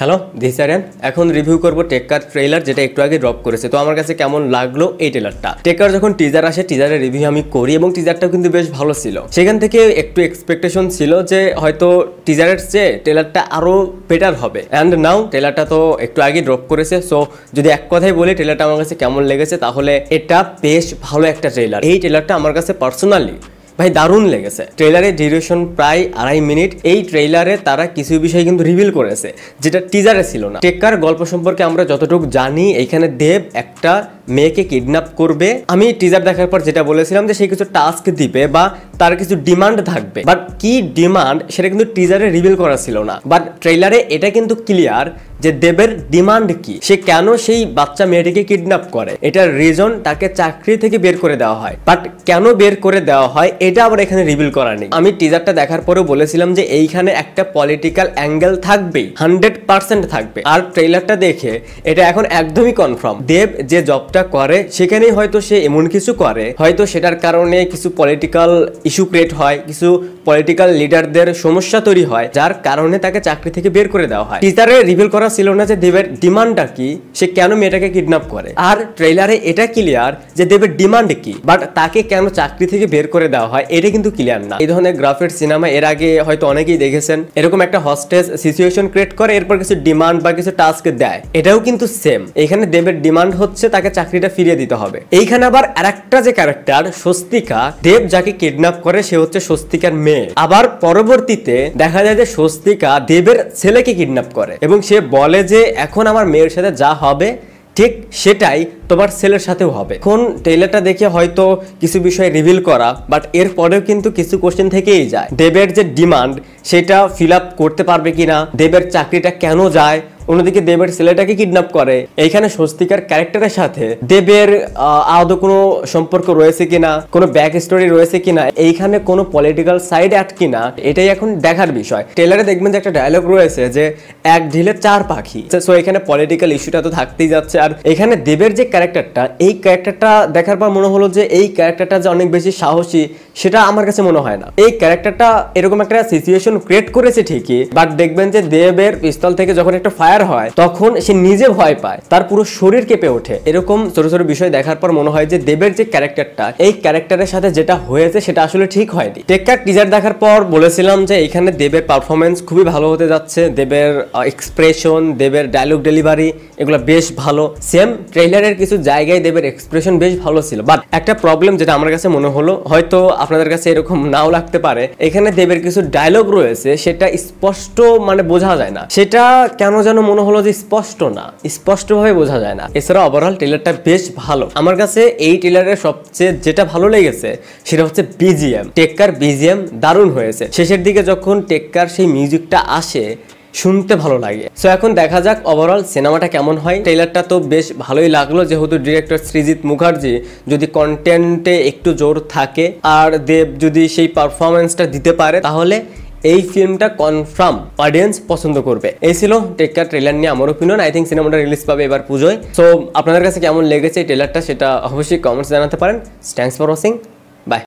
hello দিসারেন এখন review করবো টেক্কার trailer যেটা একটু আগে ড্রপ করেছে তো আমার কাছে কেমন লাগলো এই ট্রেলারটা টেক্কার যখন টিজার আসে টিজারের রিভিউ আমি করি এবং টিজারটাও কিন্তু বেশ ভালো ছিল সেখান থেকে একটু এক্সপেকটেশন ছিল যে হয়তো টিজারের চেয়ে ট্রেলারটা আরও বেটার হবে অ্যান্ড নাও ট্রেলারটা তো একটু আগে ড্রপ করেছে সো যদি এক কথাই বলি ট্রেলারটা আমার কাছে কেমন লেগেছে তাহলে এটা বেশ ভালো একটা ট্রেলার এই ট্রেলারটা আমার কাছে পার্সোনালি ভাই দারুণ লেগেছে ট্রেলারের ডিউরেশন প্রায় আড়াই মিনিট এই ট্রেলারে তারা কিছু বিষয় কিন্তু রিভিল করেছে যেটা টিজারে ছিল না টেক্কার গল্প সম্পর্কে আমরা যতটুকু জানি এখানে দেব একটা মেয়েকে কিডন্যাপ করবে আমি টিজার দেখার পর যেটা বলেছিলাম যে সে কিছু টাস্ক দিবে বা তার কিছু ডিমান্ড থাকবে বাট কি ডিমান্ড সেটা কিন্তু টিজারে রিভিল করা ছিল না বাট ট্রেলারে এটা কিন্তু ক্লিয়ার যে দেবের ডিমান্ড কি সে কেন সেই বাচ্চা মেয়েটিকে কিডন্যাপ করে এটার রিজন তাকে চাকরি থেকে বের করে দেওয়া হয় বাট কেন বের করে দেওয়া হয় এটা আবার এখানে রিভিল করা নেই আমি টিজারটা দেখার পরেও বলেছিলাম যে এইখানে একটা পলিটিক্যাল অ্যাঙ্গেল থাকবেই হান্ড্রেড পার্সেন্ট থাকবে আর ট্রেইলারটা দেখে এটা এখন একদমই কনফার্ম দেব যে জবটা করে সেখানেই হয়তো সে এমন কিছু করে হয়তো সেটার কারণে কিছু পলিটিক্যাল ইস্যু ক্রিয়েট হয় কিছু পলিটিক্যাল লিডারদের সমস্যা তৈরি হয় যার কারণে তাকে চাকরি থেকে বের করে দেওয়া হয় টিজারে রিভিল করা ছিল না যে দেবের ডিমান্ডটা কি সে কেন মেয়েটাকে কিডন্যাপ করে আর ট্রেলারে এটা ক্লিয়ার যে দেবের ডিমান্ড কি বাট তাকে কেন চাকরি থেকে বের করে দেওয়া হয় এটা কিন্তু ক্লিয়ার না এই ধরনের গ্রাফের সিনেমা এর আগে হয়তো অনেকেই দেখেছেন এরকম একটা হস্টেজ সিচুয়েশন ক্রিয়েট করে এরপর কিছু ডিমান্ড বা কিছু টাস্ক দেয় এটাও কিন্তু সেম এখানে দেবের ডিমান্ড হচ্ছে তাকে চাকরিটা ফিরিয়ে দিতে হবে এইখানে আবার আরেকটা যে ক্যারেক্টার স্বস্তিকা দেব যাকে কিডন্যাপ করে সে হচ্ছে স্বস্তিকার মেয়ে আবার পরবর্তীতে দেখা যায় যে স্বস্তিকা দেবের ছেলেকে কিডন্যাপ করে এবং সে বলে যে এখন আমার মেয়ের সাথে যা হবে ঠিক সেটাই তোমার ছেলের সাথেও হবে এখন ট্রেলারটা দেখে হয়তো কিছু বিষয় রিভিল করা বাট এর পরেও কিন্তু কিছু কোশ্চেন থেকেই যায় দেবের যে ডিমান্ড সেটা ফিল করতে পারবে কিনা দেবের চাকরিটা কেন যায় অন্যদিকে দেবের ছেলেটাকে কিডন্যাপ করে এইখানে স্বস্তিকার ক্যারেক্টারের সাথে দেবের আদৌ কোনো সম্পর্ক রয়েছে কিনা কোনো ব্যাক স্টোরি রয়েছে কিনা এইখানে কোনো পলিটিক্যাল সাইড অ্যাট কিনা এটাই এখন দেখার বিষয় টেলারে দেখবেন যে একটা ডায়লগ রয়েছে যে এক ঢিলে চার পাখি সো এখানে পলিটিক্যাল ইস্যুটা তো থাকতেই যাচ্ছে আর এখানে দেবের যে ক্যারেক্টারটা এই ক্যারেক্টারটা দেখার পর মনে হলো যে এই ক্যারেক্টারটা যে অনেক বেশি সাহসী সেটা আমার কাছে মনে হয় না এই ক্যারেক্টারটা এরকম একটা সিচুয়েশন ক্রিয়েট করেছে ঠিকই বাট দেখবেন যে দেবের পিস্তল থেকে যখন একটা ফায়ার ফায়ার হয় তখন সে নিজে ভয় পায় তার পুরো শরীর কেঁপে ওঠে এরকম ছোট ছোট বিষয় দেখার পর মনে হয় যে দেবের যে ক্যারেক্টারটা এই ক্যারেক্টারের সাথে যেটা হয়েছে সেটা আসলে ঠিক হয়নি টেকার টিজার দেখার পর বলেছিলাম যে এখানে দেবের পারফরমেন্স খুবই ভালো হতে যাচ্ছে দেবের এক্সপ্রেশন দেবের ডায়লগ ডেলিভারি এগুলো বেশ ভালো সেম ট্রেলারের কিছু জায়গায় দেবের এক্সপ্রেশন বেশ ভালো ছিল বাট একটা প্রবলেম যেটা আমার কাছে মনে হলো হয়তো আপনাদের কাছে এরকম নাও লাগতে পারে এখানে দেবের কিছু ডায়লগ রয়েছে সেটা স্পষ্ট মানে বোঝা যায় না সেটা কেন যেন মনে হলো যে স্পষ্ট না স্পষ্টভাবে বোঝা যায় না এছাড়া ওভারঅল টেলারটা বেশ ভালো আমার কাছে এই টেলারের সবচেয়ে যেটা ভালো লেগেছে সেটা হচ্ছে বিজিএম টেক্কার বিজিএম দারুণ হয়েছে শেষের দিকে যখন টেক্কার সেই মিউজিকটা আসে শুনতে ভালো লাগে সো এখন দেখা যাক ওভারঅল সিনেমাটা কেমন হয় ট্রেলারটা তো বেশ ভালোই লাগলো যেহেতু ডিরেক্টর শ্রীজিৎ মুখার্জি যদি কন্টেন্টে একটু জোর থাকে আর দেব যদি সেই পারফরমেন্সটা দিতে পারে তাহলে এই ফিল্মটা কনফার্ম অডিয়েন্স পছন্দ করবে এই ছিল টেক্কা ট্রেলার নিয়ে আমার ওপিনিয়ন আই থিঙ্ক সিনেমাটা রিলিজ পাবে এবার পুজোয় সো আপনাদের কাছে কেমন লেগেছে এই ট্রেলারটা সেটা অবশ্যই কমেন্টস জানাতে পারেন থ্যাংকস ফর ওয়াচিং